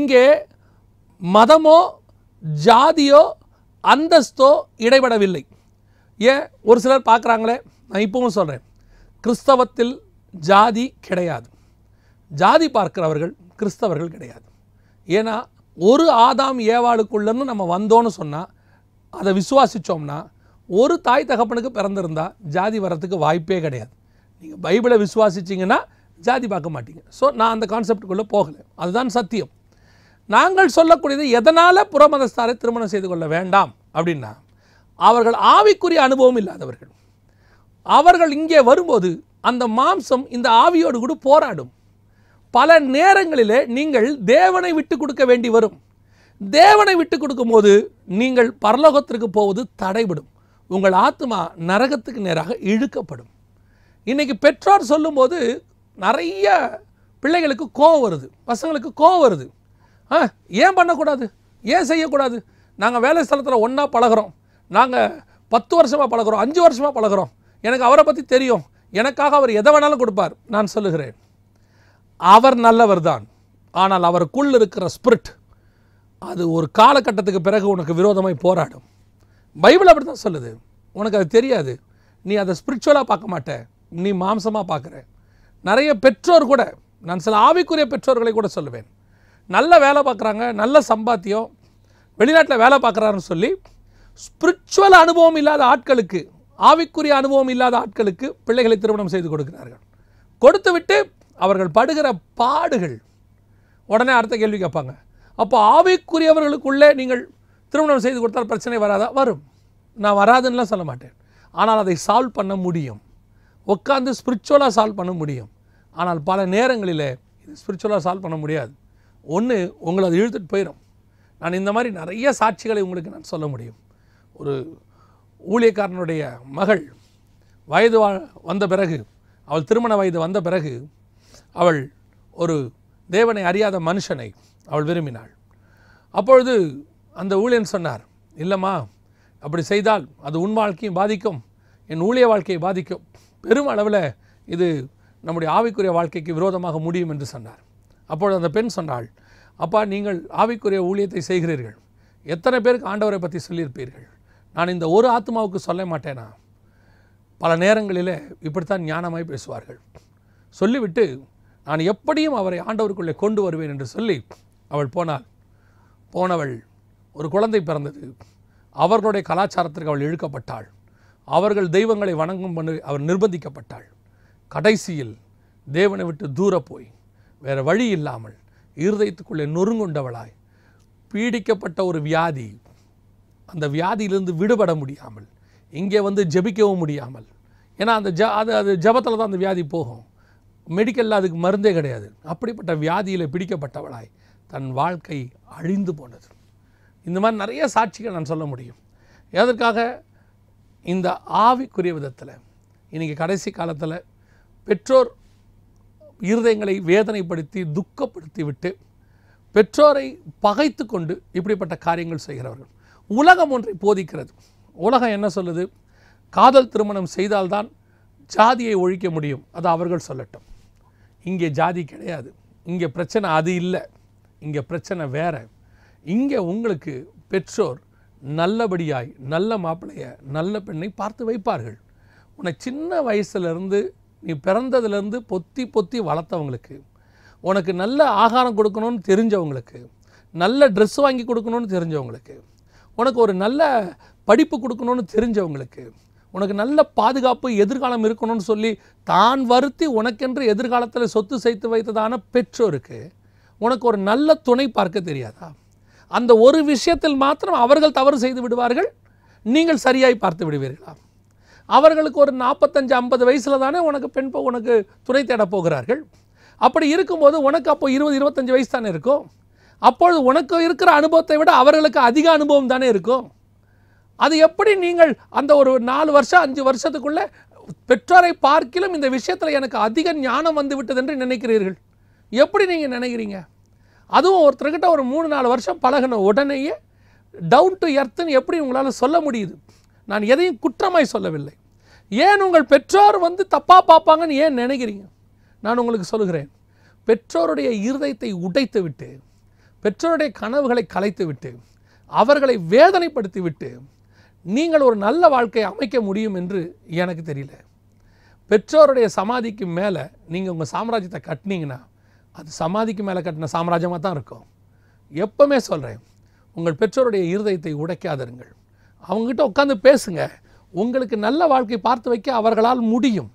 இங்கே மதமோ ஜாதியோ அந்தஸ்தோ இடைபடவில்லை ஏன் ஒரு சிலர் பார்க்குறாங்களே நான் இப்பவும் சொல்கிறேன் கிறிஸ்தவத்தில் ஜாதி கிடையாது ஜாதி பார்க்கிறவர்கள் கிறிஸ்தவர்கள் கிடையாது ஏன்னா ஒரு ஆதாம் ஏவாளுக்குள்ளேருந்து நம்ம வந்தோன்னு சொன்னால் அதை விசுவாசித்தோம்னா ஒரு தாய் தகப்பனுக்கு பிறந்திருந்தால் ஜாதி வர்றதுக்கு வாய்ப்பே கிடையாது நீங்கள் பைபிளை விசுவாசிச்சிங்கன்னா ஜாதி பார்க்க மாட்டீங்க ஸோ நான் அந்த கான்செப்டுக்குள்ளே போகலை அதுதான் சத்தியம் நாங்கள் சொல்லக்கூடியது எதனால் புறமதஸ்தாரை திருமணம் செய்து கொள்ள வேண்டாம் அப்படின்னா அவர்கள் ஆவிக்குரிய அனுபவம் இல்லாதவர்கள் அவர்கள் இங்கே வரும்போது அந்த மாம்சம் இந்த ஆவியோடு கூட போராடும் பல நேரங்களிலே நீங்கள் தேவனை விட்டு கொடுக்க வேண்டி வரும் தேவனை விட்டு கொடுக்கும்போது நீங்கள் பரலோகத்திற்கு போவது தடைபடும் உங்கள் ஆத்மா நரகத்துக்கு நேராக இழுக்கப்படும் இன்றைக்கி பெற்றோர் சொல்லும்போது நிறைய பிள்ளைகளுக்கு கோவம் வருது பசங்களுக்கு கோவம் வருது ஆ ஏன் பண்ணக்கூடாது ஏன் செய்யக்கூடாது நாங்கள் வேலை ஸ்தலத்தில் ஒன்றா பழகிறோம் நாங்கள் பத்து வருஷமாக பழகிறோம் அஞ்சு வருஷமாக பழகிறோம் எனக்கு அவரை பற்றி தெரியும் எனக்காக அவர் எதை வேணாலும் கொடுப்பார் நான் சொல்லுகிறேன் அவர் நல்லவர் தான் ஆனால் அவருக்குள் இருக்கிற ஸ்பிரிட் அது ஒரு காலகட்டத்துக்கு பிறகு உனக்கு விரோதமாய் போராடும் பைபிள் அப்படி தான் சொல்லுது உனக்கு அது தெரியாது நீ அதை ஸ்பிரிச்சுவலாக பார்க்க மாட்ட நீ மாம்சமாக பார்க்குற நிறைய பெற்றோர் கூட நான் சில ஆவிக்குரிய பெற்றோர்களை கூட சொல்லுவேன் நல்ல வேலை பார்க்குறாங்க நல்ல சம்பாத்தியம் வெளிநாட்டில் வேலை பார்க்குறாருன்னு சொல்லி ஸ்பிரிச்சுவல் அனுபவம் இல்லாத ஆட்களுக்கு ஆவிக்குரிய அனுபவம் இல்லாத ஆட்களுக்கு பிள்ளைகளை திருமணம் செய்து கொடுக்கிறார்கள் கொடுத்துவிட்டு அவர்கள் படுகிற பாடுகள் உடனே அடுத்த கேள்வி கேட்பாங்க அப்போ ஆவிக்குரியவர்களுக்குள்ளே நீங்கள் திருமணம் செய்து கொடுத்தால் பிரச்சனை வராதா வரும் நான் வராதுன்னெலாம் சொல்ல மாட்டேன் ஆனால் அதை சால்வ் பண்ண முடியும் உட்காந்து ஸ்பிரிச்சுவலாக சால்வ் பண்ண முடியும் ஆனால் பல நேரங்களில் இது ஸ்பிரிச்சுவலாக சால்வ் பண்ண முடியாது ஒன்று உங்களை அது இழுத்துட்டு போயிடும் நான் இந்த மாதிரி நிறைய சாட்சிகளை உங்களுக்கு நான் சொல்ல முடியும் ஒரு ஊழியக்காரனுடைய மகள் வயது வந்த பிறகு அவள் திருமண வயது வந்த பிறகு அவள் ஒரு தேவனை அறியாத மனுஷனை அவள் விரும்பினாள் அப்பொழுது அந்த ஊழியன் சொன்னார் இல்லைம்மா அப்படி செய்தால் அது உன் வாழ்க்கையும் பாதிக்கும் என் ஊழிய வாழ்க்கையை பாதிக்கும் பெரும் அளவில் இது நம்முடைய ஆவிக்குரிய வாழ்க்கைக்கு விரோதமாக முடியும் என்று சொன்னார் அப்பொழுது அந்த பெண் சொன்னாள் அப்பா நீங்கள் ஆவிக்குரிய ஊழியத்தை செய்கிறீர்கள் எத்தனை பேருக்கு ஆண்டவரை பற்றி சொல்லியிருப்பீர்கள் நான் இந்த ஒரு ஆத்மாவுக்கு சொல்ல மாட்டேனா பல நேரங்களில் இப்படித்தான் ஞானமாய் பேசுவார்கள் சொல்லிவிட்டு நான் எப்படியும் அவரை ஆண்டவருக்குள்ளே கொண்டு வருவேன் என்று சொல்லி அவள் போனாள் போனவள் ஒரு குழந்தை பிறந்தது அவர்களுடைய கலாச்சாரத்திற்கு அவள் இழுக்கப்பட்டாள் அவர்கள் தெய்வங்களை வணங்கும் பண்ண அவர் நிர்பந்திக்கப்பட்டாள் கடைசியில் தேவனை விட்டு தூர போய் வேறு வழி இல்லாமல் இருதயத்துக்குள்ளே நொறுங்குண்டவளாய் பீடிக்கப்பட்ட ஒரு வியாதி அந்த வியாதியிலிருந்து விடுபட முடியாமல் இங்கே வந்து ஜபிக்கவும் முடியாமல் ஏன்னா அந்த ஜ அது அது ஜபத்தில் தான் அந்த வியாதி போகும் மெடிக்கலில் அதுக்கு மருந்தே கிடையாது அப்படிப்பட்ட வியாதியில் பிடிக்கப்பட்டவளாய் தன் வாழ்க்கை அழிந்து போனது இந்த மாதிரி நிறைய சாட்சிகள் நான் சொல்ல முடியும் எதற்காக இந்த ஆவிக்குரிய விதத்தில் இன்றைக்கி கடைசி காலத்தில் பெற்றோர் இருதயங்களை வேதனைப்படுத்தி துக்கப்படுத்தி விட்டு பெற்றோரை பகைத்து கொண்டு இப்படிப்பட்ட காரியங்கள் செய்கிறவர்கள் உலகம் ஒன்றை போதிக்கிறது உலகம் என்ன சொல்லுது காதல் திருமணம் செய்தால்தான் ஜாதியை ஒழிக்க முடியும் அது அவர்கள் சொல்லட்டும் இங்கே ஜாதி கிடையாது இங்கே பிரச்சனை அது இல்லை இங்கே பிரச்சனை வேறு இங்கே உங்களுக்கு பெற்றோர் நல்லபடியாய் நல்ல மாப்பிள்ளைய நல்ல பெண்ணை பார்த்து வைப்பார்கள் உன்னை சின்ன வயசுலேருந்து நீ பிறந்ததுலேருந்து பொத்தி பொத்தி வளர்த்தவங்களுக்கு உனக்கு நல்ல ஆகாரம் கொடுக்கணும்னு தெரிஞ்சவங்களுக்கு நல்ல ட்ரெஸ் வாங்கி கொடுக்கணும்னு தெரிஞ்சவங்களுக்கு உனக்கு ஒரு நல்ல படிப்பு கொடுக்கணும்னு தெரிஞ்சவங்களுக்கு உனக்கு நல்ல பாதுகாப்பு எதிர்காலம் இருக்கணும்னு சொல்லி தான் வருத்தி உனக்கென்று எதிர்காலத்தில் சொத்து சேர்த்து வைத்ததான பெற்றோருக்கு உனக்கு ஒரு நல்ல துணை பார்க்க தெரியாதா அந்த ஒரு விஷயத்தில் மாத்திரம் அவர்கள் தவறு செய்து விடுவார்கள் நீங்கள் சரியாய் பார்த்து விடுவீர்களா அவர்களுக்கு ஒரு நாற்பத்தஞ்சு ஐம்பது வயசில் தானே உனக்கு பெண் உனக்கு துணை தேட போகிறார்கள் அப்படி இருக்கும்போது உனக்கு அப்போ இருபது இருபத்தஞ்சி வயசு தானே இருக்கும் அப்பொழுது உனக்கு இருக்கிற அனுபவத்தை விட அவர்களுக்கு அதிக அனுபவம் தானே இருக்கும் அது எப்படி நீங்கள் அந்த ஒரு நாலு வருஷம் அஞ்சு வருஷத்துக்குள்ளே பெற்றோரை பார்க்கிலும் இந்த விஷயத்தில் எனக்கு அதிக ஞானம் வந்து விட்டது என்று நினைக்கிறீர்கள் எப்படி நீங்கள் நினைக்கிறீங்க அதுவும் ஒருத்தர்கிட்ட ஒரு மூணு நாலு வருஷம் பழகின உடனேயே டவுன் டு எர்த்துன்னு எப்படி உங்களால் சொல்ல முடியுது நான் எதையும் குற்றமாய் சொல்லவில்லை ஏன் உங்கள் பெற்றோர் வந்து தப்பாக பார்ப்பாங்கன்னு ஏன் நினைக்கிறீங்க நான் உங்களுக்கு சொல்கிறேன் பெற்றோருடைய இருதயத்தை உடைத்து விட்டு பெற்றோருடைய கனவுகளை கலைத்து விட்டு அவர்களை வேதனைப்படுத்தி விட்டு நீங்கள் ஒரு நல்ல வாழ்க்கையை அமைக்க முடியும் என்று எனக்கு தெரியல பெற்றோருடைய சமாதிக்கு மேலே நீங்கள் உங்கள் சாம்ராஜ்யத்தை கட்டினீங்கன்னா அது சமாதிக்கு மேலே கட்டின சாம்ராஜ்யமாக தான் இருக்கும் எப்பவுமே சொல்கிறேன் உங்கள் பெற்றோருடைய இருதயத்தை உடைக்காதருங்கள் அவங்ககிட்ட உட்காந்து பேசுங்கள் உங்களுக்கு நல்ல வாழ்க்கை பார்த்து வைக்க அவர்களால் முடியும்